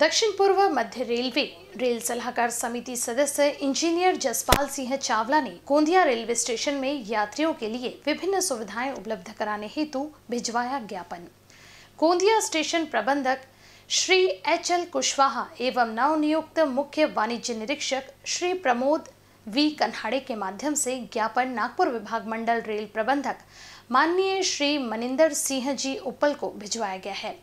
दक्षिण पूर्व मध्य railway rail सलाहकार समिति सदस्य इंजीनियर जसपाल सिंह चावला ने गोंदिया रेलवे स्टेशन में यात्रियों के लिए विभिन्न सुविधाएं उपलब्ध कराने हेतु भिजवाया ज्ञापन गोंदिया स्टेशन प्रबंधक श्री एच एल कुशवाहा एवं नवनियुक्त मुख्य वाणिज्य निरीक्षक श्री प्रमोद वी कन्हाड़े के माध्यम से ज्ञापन नागपुर विभाग मंडल रेल प्रबंधक माननीय श्री मनिंदर सिंह जी उपल को भिजवाया गया है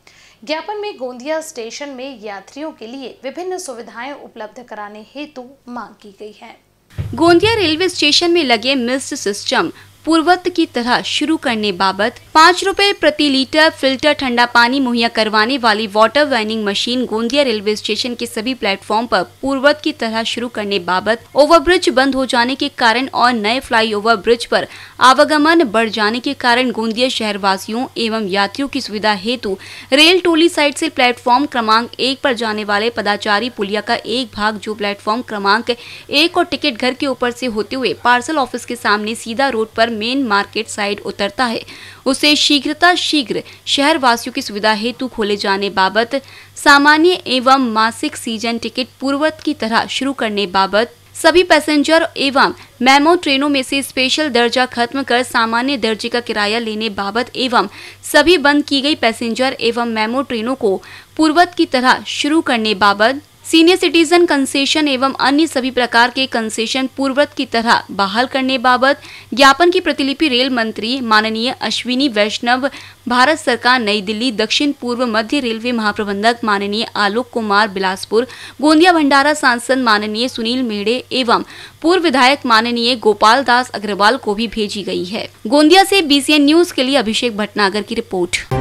ज्ञापन में गोंदिया स्टेशन में यात्रियों के लिए विभिन्न सुविधाएं उपलब्ध कराने हेतु मांग की गई है गोंदिया रेलवे स्टेशन में लगे मिस्ट सिस्टम पूर्वत की तरह शुरू करने बाबत पाँच रूपए प्रति लीटर फिल्टर ठंडा पानी मुहैया करवाने वाली वाटर वाइनिंग मशीन गोंदिया रेलवे स्टेशन के सभी प्लेटफॉर्म पर पूर्वत की तरह शुरू करने बाबत ओवरब्रिज बंद हो जाने के कारण और नए फ्लाईओवर ब्रिज पर आवागमन बढ़ जाने के कारण गोंदिया शहर वासियों एवं यात्रियों की सुविधा हेतु रेल टोली साइड ऐसी प्लेटफॉर्म क्रमांक एक आरोप जाने वाले पदाचारी पुलिया का एक भाग जो प्लेटफॉर्म क्रमांक एक और टिकट घर के ऊपर ऐसी होते हुए पार्सल ऑफिस के सामने सीधा रोड आरोप मेन मार्केट साइड उतरता है उसे शीघ्रता शीघ्र शहर वासियों की सुविधा हेतु खोले जाने बाबत सामान्य एवं मासिक सीजन टिकट पूर्वत की तरह शुरू करने बाबत सभी पैसेंजर एवं मेमो ट्रेनों में से स्पेशल दर्जा खत्म कर सामान्य दर्जे का किराया लेने बाबत एवं सभी बंद की गई पैसेंजर एवं मेमो ट्रेनों को पूर्वत की तरह शुरू करने बाबत सीनियर सिटीजन कंसेशन एवं अन्य सभी प्रकार के कंसेशन पूर्वत की तरह बहाल करने बाबत ज्ञापन की प्रतिलिपि रेल मंत्री माननीय अश्विनी वैष्णव भारत सरकार नई दिल्ली दक्षिण पूर्व मध्य रेलवे महाप्रबंधक माननीय आलोक कुमार बिलासपुर गोंदिया भंडारा सांसद माननीय सुनील मेढे एवं पूर्व विधायक माननीय गोपाल दास अग्रवाल को भी भेजी गयी है गोंदिया ऐसी बीसीएन न्यूज के लिए अभिषेक भटनागर की रिपोर्ट